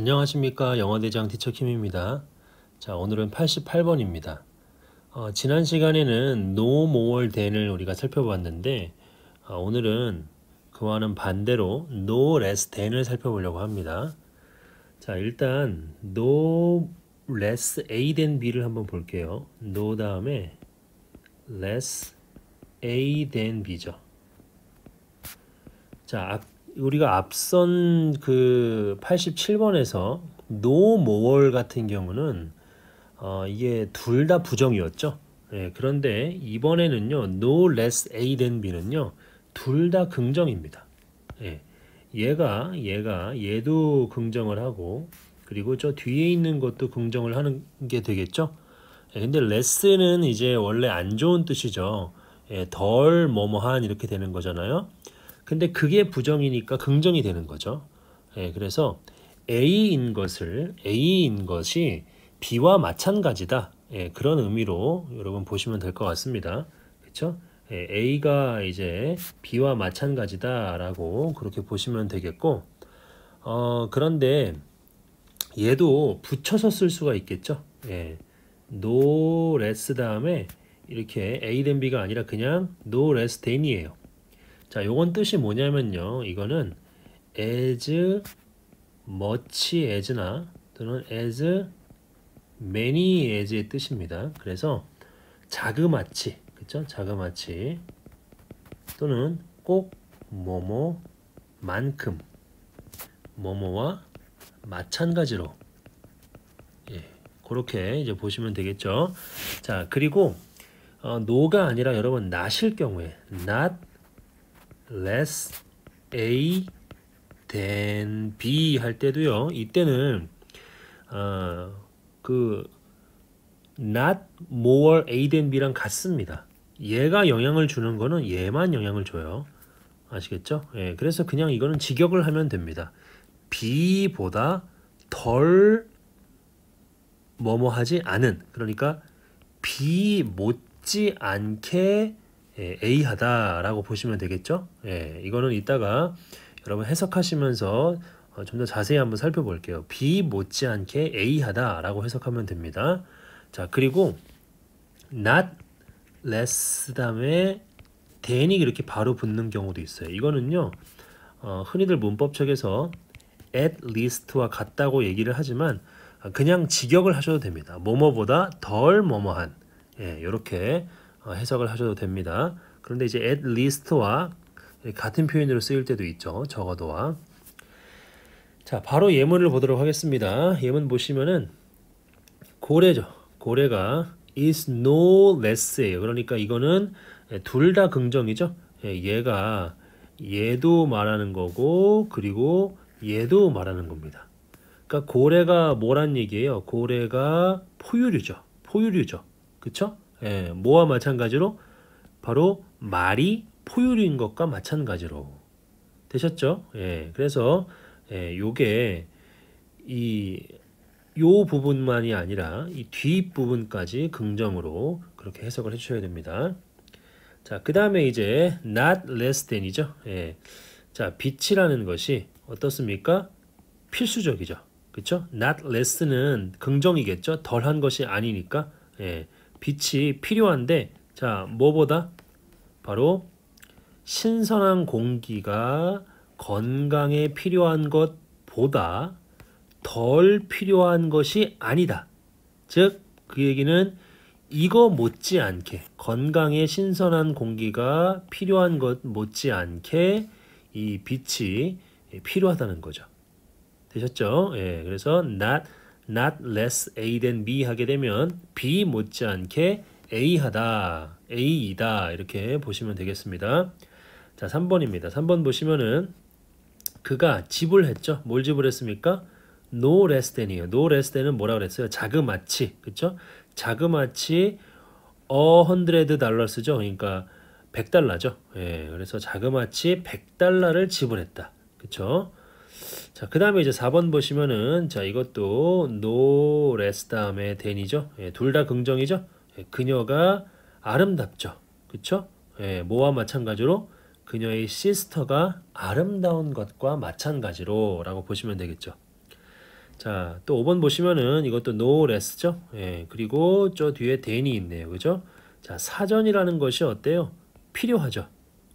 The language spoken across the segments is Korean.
안녕하십니까 영어대장 티처킴입니다. 자 오늘은 88번입니다. 어, 지난 시간에는 no more than을 우리가 살펴봤는데 어, 오늘은 그와는 반대로 no less than을 살펴보려고 합니다. 자 일단 no less a than b를 한번 볼게요. no 다음에 less a than b죠. 자, 우리가 앞선 그 87번에서 노모월 같은 경우는 어, 이게 둘 다 부정이었죠. 예, 그런데 이번에는요. 노 o less a t b는요. 둘 다 긍정입니다. 예, 얘가 얘가 얘도 긍정을 하고 그리고 저 뒤에 있는 것도 긍정을 하는 게 되겠죠. 예, 근데 l 스는 이제 원래 안 좋은 뜻이죠. 예, 덜 뭐뭐한 이렇게 되는 거잖아요. 근데 그게 부정이니까 긍정이 되는 거죠. 예, 그래서 A인 것을 A인 것이 B와 마찬가지다. 예, 그런 의미로 여러분 보시면 될 것 같습니다. 그렇죠? 예, A가 이제 B와 마찬가지다라고 그렇게 보시면 되겠고 어, 그런데 얘도 붙여서 쓸 수가 있겠죠. 예, no less 다음에 이렇게 A t B가 아니라 그냥 no less than이에요. 자, 요건 뜻이 뭐냐면요. 이거는 as much as나 또는 as many as의 뜻입니다. 그래서 자그마치, 그쵸? 자그마치 또는 꼭 뭐뭐만큼 뭐뭐와 마찬가지로 예, 그렇게 이제 보시면 되겠죠. 자, 그리고 어, no가 아니라 여러분 not일 경우에 not less A than B 할 때도요. 이때는 어, 그 not more A than B랑 같습니다. 얘가 영향을 주는 거는 얘만 영향을 줘요. 아시겠죠? 예, 그래서 그냥 이거는 직역을 하면 됩니다. B보다 덜 뭐뭐하지 않은 그러니까 B 못지 않게 예, A하다라고 보시면 되겠죠. 예, 이거는 이따가 여러분 해석하시면서 어, 좀더 자세히 한번 살펴볼게요. B 못지않게 A하다라고 해석하면 됩니다. 자, 그리고 not less 다음에 than이 이렇게 바로 붙는 경우도 있어요. 이거는요, 어, 흔히들 문법책에서 at least와 같다고 얘기를 하지만 그냥 직역을 하셔도 됩니다. 뭐뭐보다 덜 뭐뭐한 예, 이렇게 어, 해석을 하셔도 됩니다. 그런데 이제 at least와 같은 표현으로 쓰일 때도 있죠. 적어도와. 자, 바로 예문을 보도록 하겠습니다. 예문 보시면은 고래죠. 고래가 is no less예요. 그러니까 이거는 둘 다 긍정이죠. 예, 얘가 얘도 말하는 거고 그리고 얘도 말하는 겁니다. 그러니까 고래가 뭐란 얘기예요? 고래가 포유류죠. 포유류죠. 그쵸? 예, 뭐와 마찬가지로 바로 말이 포유류인 것과 마찬가지로 되셨죠? 예, 그래서 예, 요게 이 요 부분만이 아니라 이 뒷부분까지 긍정으로 그렇게 해석을 해주셔야 됩니다. 자, 그 다음에 이제 not less than이죠. 예. 자, 빛이라는 것이 어떻습니까? 필수적이죠. 그쵸? not less는 긍정이겠죠? 덜한 것이 아니니까. 예. 빛이 필요한데 자 뭐보다 바로 신선한 공기가 건강에 필요한 것보다 덜 필요한 것이 아니다. 즉 그 얘기는 이거 못지않게 건강에 신선한 공기가 필요한 것 못지않게 이 빛이 필요하다는 거죠. 되셨죠? 예, 그래서 not not less a than b 하게 되면 b 못지않게 a하다, a이다 이렇게 보시면 되겠습니다. 자 3번입니다. 3번 보시면은 그가 지불했죠. 뭘 지불했습니까? no less than이에요. no less than은 뭐라 그랬어요? 자그마치 그쵸? 자그마치 어헌드 달러스죠. 그러니까 100달러죠. 예, 그래서 자그마치 100달러를 지불했다. 그쵸? 자, 그 다음에 이제 4번 보시면은, 자, 이것도 no less 다음에 than이죠. 예, 둘다 긍정이죠. 예, 그녀가 아름답죠. 그쵸? 예, 뭐와 마찬가지로 그녀의 시스터가 아름다운 것과 마찬가지로 라고 보시면 되겠죠. 자, 또 5번 보시면은 이것도 no less죠. 예, 그리고 저 뒤에 than이 있네요. 그죠? 자, 사전이라는 것이 어때요? 필요하죠.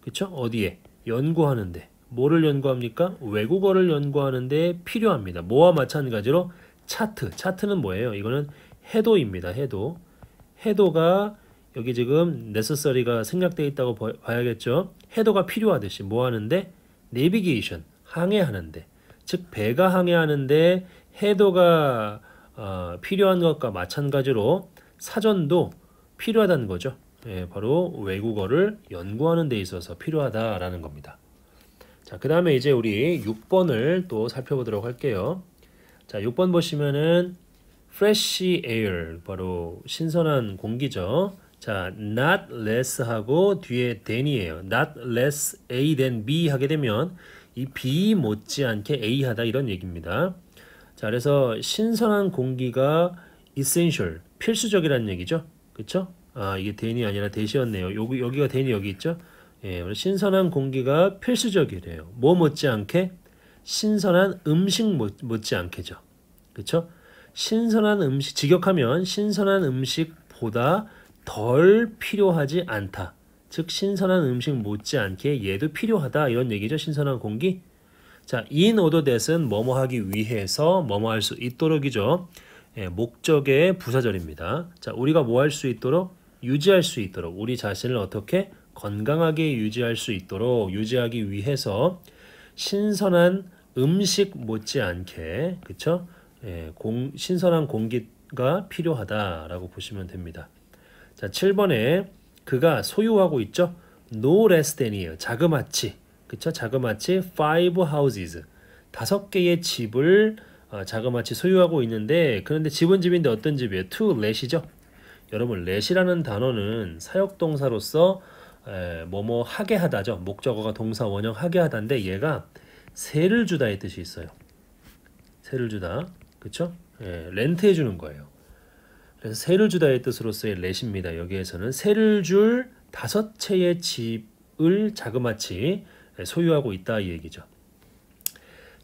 그쵸? 어디에? 연구하는데. 뭐를 연구합니까? 외국어를 연구하는데 필요합니다. 뭐와 마찬가지로 차트. 차트는 뭐예요? 이거는 해도입니다. 해도. 해도가 여기 지금 necessary가 생략되어 있다고 봐야겠죠. 해도가 필요하듯이 뭐 하는데? 내비게이션, 항해하는데. 즉 배가 항해하는데 해도가 어, 필요한 것과 마찬가지로 사전도 필요하다는 거죠. 예, 바로 외국어를 연구하는 데 있어서 필요하다라는 겁니다. 자, 그 다음에 이제 우리 6번을 또 살펴보도록 할게요. 자, 6번 보시면은 fresh air, 바로 신선한 공기죠. 자, not less 하고 뒤에 than이에요. not less a than b 하게 되면 이 b 못지않게 a 하다 이런 얘기입니다. 자, 그래서 신선한 공기가 essential, 필수적이라는 얘기죠. 그쵸? 아, 이게 than이 아니라 대시였네요. 여기, 여기가 than이 여기 있죠? 예, 신선한 공기가 필수적이래요. 뭐 못지않게 신선한 음식 못, 못지않게죠. 그쵸 신선한 음식 직역하면 신선한 음식보다 덜 필요하지 않다. 즉 신선한 음식 못지않게 얘도 필요하다 이런 얘기죠. 신선한 공기. 자, in order that은 뭐뭐 하기 위해서 뭐뭐 할 수 있도록이죠. 예, 목적의 부사절입니다. 자, 우리가 뭐 할 수 있도록 유지할 수 있도록 우리 자신을 어떻게 건강하게 유지할 수 있도록 유지하기 위해서 신선한 음식 못지않게 그쵸? 예, 공, 신선한 공기가 필요하다라고 보시면 됩니다. 자, 7번에 그가 소유하고 있죠. no less than이에요. 자그마치. 그쵸? 자그마치 five houses. 다섯 개의 집을 어, 자그마치 소유하고 있는데 그런데 집은 집인데 어떤 집이에요? two l e s 이죠 여러분 l e s 이라는 단어는 사역동사로서 뭐뭐 하게 하다죠. 목적어가 동사 원형 하게 하다인데 얘가 세를 주다의 뜻이 있어요. 세를 주다. 그쵸? 예, 렌트해 주는 거예요. 그래서 세를 주다의 뜻으로서의 렛입니다. 여기에서는 세를 줄 다섯 채의 집을 자그마치 소유하고 있다 이 얘기죠.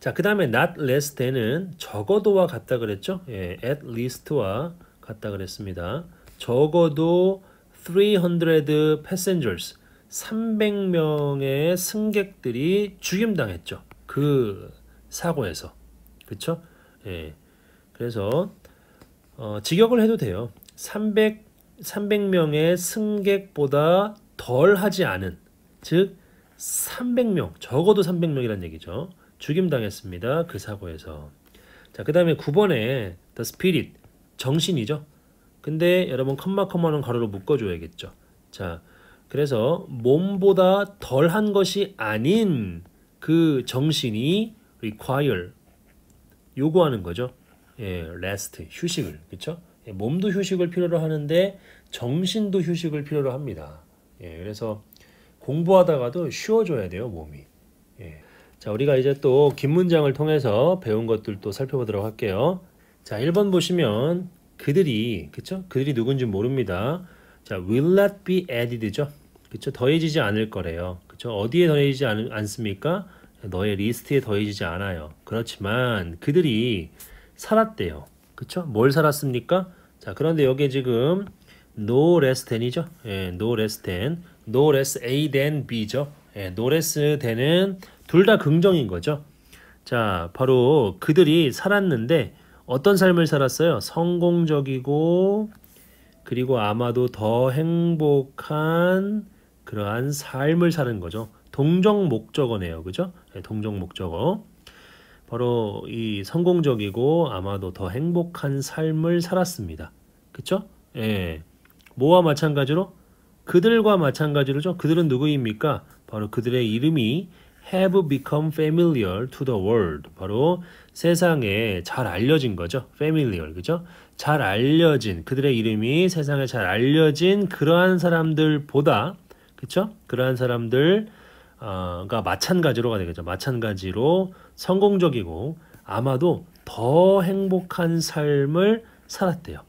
자, 그 다음에 not less than은 적어도와 같다 그랬죠? 예, at least와 같다 그랬습니다. 적어도 300 passengers 300명의 승객들이 죽임당했죠. 그 사고에서 그렇죠? 예. 그래서 어, 직역을 해도 돼요. 300 300명의 승객보다 덜 하지 않은 즉 300명 적어도 300명이란 얘기죠. 죽임당했습니다. 그 사고에서. 자, 그다음에 9번에 the spirit 정신이죠. 근데 여러분 컴마 컴마는 가로로 묶어줘야겠죠. 자, 그래서 몸보다 덜한 것이 아닌 그 정신이 require 요구하는 거죠. 예, rest 휴식을 그렇죠? 예, 몸도 휴식을 필요로 하는데 정신도 휴식을 필요로 합니다. 예, 그래서 공부하다가도 쉬어줘야 돼요 몸이. 예. 자, 우리가 이제 또 긴 문장을 통해서 배운 것들 또 살펴보도록 할게요. 자, 1번 보시면 그들이 그쵸? 그들이 누군지 모릅니다. 자, will not be added죠. 그쵸? 더해지지 않을 거래요. 그쵸? 어디에 더해지지 않, 않습니까? 너의 리스트에 더해지지 않아요. 그렇지만 그들이 살았대요. 그쵸? 뭘 살았습니까? 자, 그런데 여기에 지금 no less than이죠. 예, no less than, no less a than b죠. 예, no less than은 둘 다 긍정인 거죠. 자, 바로 그들이 살았는데 어떤 삶을 살았어요? 성공적이고 그리고 아마도 더 행복한 그러한 삶을 사는 거죠. 동정 목적어네요. 그죠? 예, 동정 목적어. 바로 이 성공적이고 아마도 더 행복한 삶을 살았습니다. 그쵸? 예. 뭐와 마찬가지로? 그들과 마찬가지로죠. 그들은 누구입니까? 바로 그들의 이름이 have become familiar to the world. 바로 세상에 잘 알려진 거죠. familiar. 그죠? 잘 알려진 그들의 이름이 세상에 잘 알려진 그러한 사람들보다 그쵸? 그러한 사람들과 어, 마찬가지로가 되겠죠. 마찬가지로 성공적이고 아마도 더 행복한 삶을 살았대요.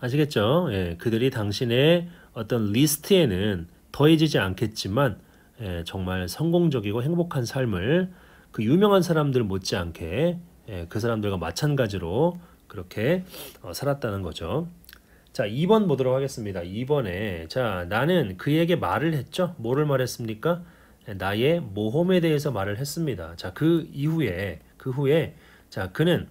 아시겠죠? 예, 그들이 당신의 어떤 리스트에는 더해지지 않겠지만 예, 정말 성공적이고 행복한 삶을 그 유명한 사람들 못지않게 예, 그 사람들과 마찬가지로 그렇게 어, 살았다는 거죠. 자, 2번 보도록 하겠습니다. 2번에 자, 나는 그에게 말을 했죠. 뭐를 말했습니까? 예, 나의 모험에 대해서 말을 했습니다. 자, 그 이후에 그 후에 자, 그는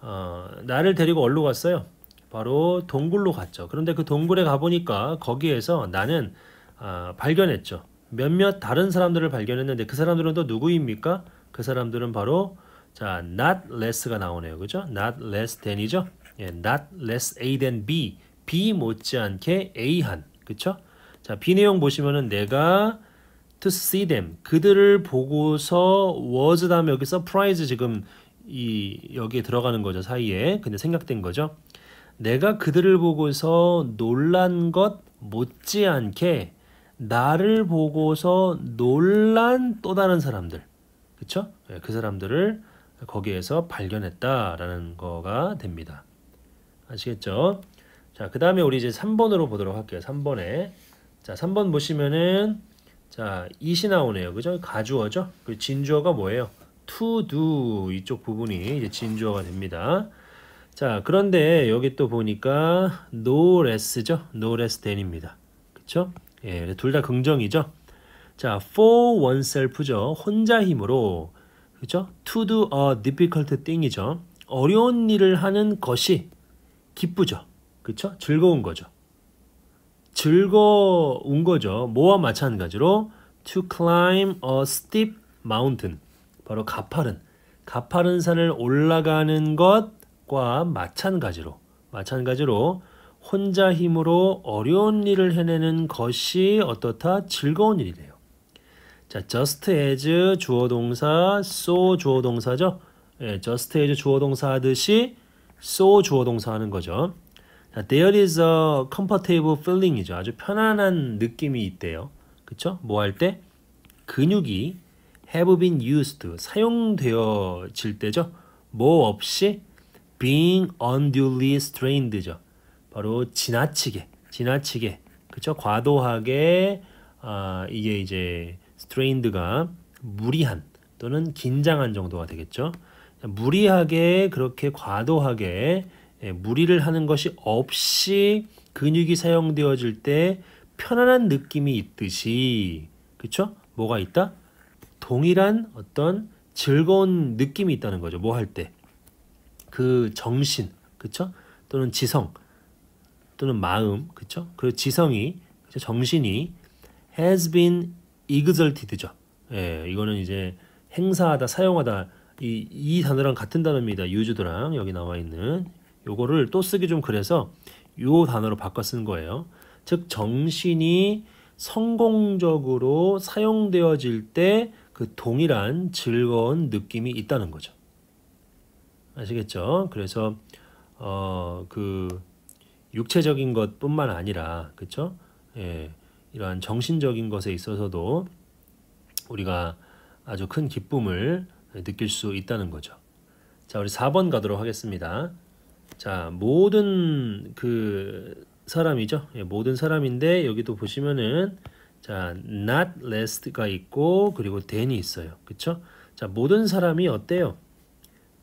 어, 나를 데리고 어디로 갔어요? 바로 동굴로 갔죠. 그런데 그 동굴에 가보니까 거기에서 나는 어, 발견했죠. 몇몇 다른 사람들을 발견했는데 그 사람들은 또 누구입니까? 그 사람들은 바로 자 not less가 나오네요. 그죠? not less than이죠? 예, not less a than b. b 못지않게 a 한. 그쵸? 자, b 내용 보시면은 내가 to see them. 그들을 보고서 was 다음에 여기 서프라이즈 지금 이 여기에 들어가는 거죠. 사이에. 근데 생각된 거죠. 내가 그들을 보고서 놀란 것 못지않게 나를 보고서 놀란 또 다른 사람들 그쵸? 예, 그 사람들을 거기에서 발견했다라는 거가 됩니다. 아시겠죠? 자, 그 다음에 우리 이제 3번으로 보도록 할게요. 3번에. 자, 3번 보시면은, 자, 이시 나오네요. 그죠? 가주어죠? 그 진주어가 뭐예요? to do 이쪽 부분이 이제 진주어가 됩니다. 자, 그런데 여기 또 보니까 no less죠? no less than입니다. 그쵸? 예, 둘 다 긍정이죠. 자, for oneself죠. 혼자 힘으로 그죠? To do a difficult thing이죠. 어려운 일을 하는 것이 기쁘죠. 그쵸? 즐거운 거죠. 즐거운 거죠. 뭐와 마찬가지로 to climb a steep mountain. 바로 가파른, 가파른 산을 올라가는 것과 마찬가지로, 마찬가지로 혼자 힘으로 어려운 일을 해내는 것이 어떻다? 즐거운 일이래요. 자, just as 주어 동사, so 주어 동사죠. 예, just as 주어 동사 하듯이 so 주어 동사 하는 거죠. 자, there is a comfortable feeling이죠. 아주 편안한 느낌이 있대요. 그쵸? 뭐할 때? 근육이 have been used, 사용되어질 때죠. 뭐 없이 being unduly strained죠. 바로 지나치게, 지나치게, 그쵸? 과도하게 아, 이게 이제 스트레인드가 무리한 또는 긴장한 정도가 되겠죠. 무리하게 그렇게 과도하게 예, 무리를 하는 것이 없이 근육이 사용되어질 때 편안한 느낌이 있듯이 그쵸? 뭐가 있다? 동일한 어떤 즐거운 느낌이 있다는 거죠. 뭐 할 때. 그 정신, 그쵸? 또는 지성, 또는 마음, 그쵸그 지성이, 그쵸? 정신이 has been exalted죠. 예, 이거는 이제 행사하다, 사용하다 이, 이 단어랑 같은 단어입니다. 유주 e 랑 여기 나와 있는 요거를 또 쓰기 좀 그래서 요 단어로 바꿔 쓴 거예요. 즉 정신이 성공적으로 사용되어질 때 그 동일한 즐거운 느낌이 있다는 거죠. 아시겠죠? 그래서 어그 육체적인 것뿐만 아니라 그렇죠? 예, 이러한 정신적인 것에 있어서도 우리가 아주 큰 기쁨을 느낄 수 있다는 거죠. 자, 우리 4번 가도록 하겠습니다. 자, 모든 그 사람이죠. 예, 모든 사람인데 여기도 보시면은 자, not less가 있고 그리고 then이 있어요. 그렇죠? 자, 모든 사람이 어때요?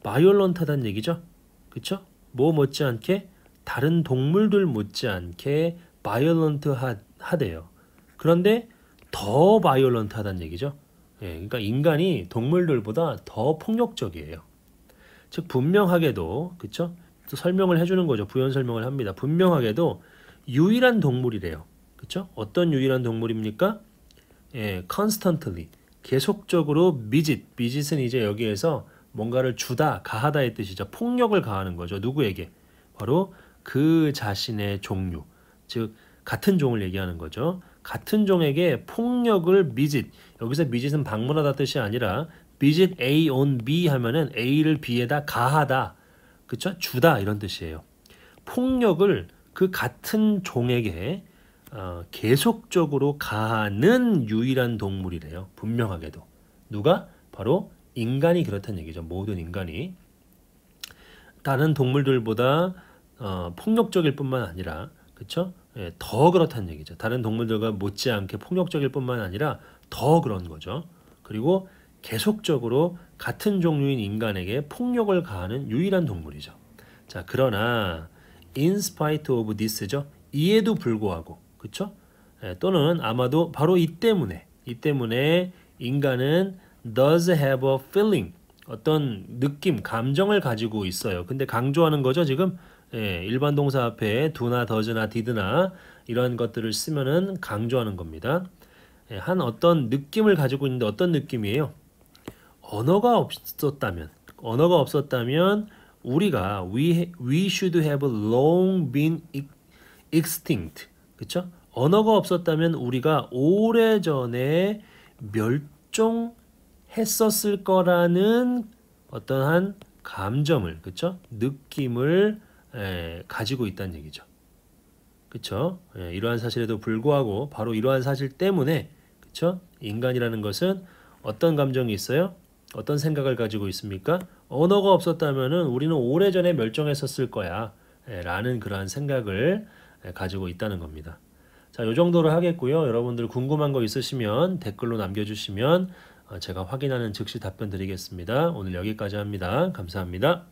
바이올런트하다는 얘기죠. 그렇죠? 뭐 못지않게 다른 동물들 못지않게 바이올런트 하대요. 그런데 더 바이올런트 하다는 얘기죠. 예, 그러니까 인간이 동물들보다 더 폭력적이에요. 즉 분명하게도 그쵸? 또 설명을 해주는 거죠. 부연 설명을 합니다. 분명하게도 유일한 동물이래요. 그쵸? 어떤 유일한 동물입니까? 예, constantly 계속적으로 미짓 미짓은 이제 여기에서 뭔가를 주다 가하다의 뜻이죠. 폭력을 가하는 거죠. 누구에게? 바로 그 자신의 종류, 즉 같은 종을 얘기하는 거죠. 같은 종에게 폭력을 미짓, 여기서 미짓은 방문하다 뜻이 아니라 미짓 A on B 하면은 A를 B에다 가하다, 그쵸? 주다 이런 뜻이에요. 폭력을 그 같은 종에게 어, 계속적으로 가하는 유일한 동물이래요. 분명하게도. 누가? 바로 인간이 그렇다는 얘기죠. 모든 인간이. 다른 동물들보다 어, 폭력적일 뿐만 아니라 그렇죠? 예, 더 그렇다는 얘기죠. 다른 동물들과 못지않게 폭력적일 뿐만 아니라 더 그런 거죠. 그리고 계속적으로 같은 종류인 인간에게 폭력을 가하는 유일한 동물이죠. 자, 그러나 in spite of this죠. 이에도 불구하고 그렇죠? 예, 또는 아마도 바로 이 때문에 이 때문에 인간은 does have a feeling 어떤 느낌, 감정을 가지고 있어요. 근데 강조하는 거죠, 지금. 예, 일반 동사 앞에 do나 does나 did나 이런 것들을 쓰면은 강조하는 겁니다. 예, 한 어떤 느낌을 가지고 있는데 어떤 느낌이에요? 언어가 없었다면 언어가 없었다면 우리가 we we should have long been extinct. 그렇죠? 언어가 없었다면 우리가 오래전에 멸종했었을 거라는 어떠한 감정을 그렇죠? 느낌을 에, 예, 가지고 있다는 얘기죠. 그렇죠? 이러한 사실에도 불구하고 바로 이러한 사실 때문에 그렇죠? 인간이라는 것은 어떤 감정이 있어요? 어떤 생각을 가지고 있습니까? 언어가 없었다면 우리는 오래전에 멸종했었을 거야. 에, 예, 라는 그러한 생각을 에, 가지고 있다는 겁니다. 자, 이 정도로 하겠고요. 여러분들 궁금한 거 있으시면 댓글로 남겨주시면 어, 제가 확인하는 즉시 답변 드리겠습니다. 오늘 여기까지 합니다. 감사합니다.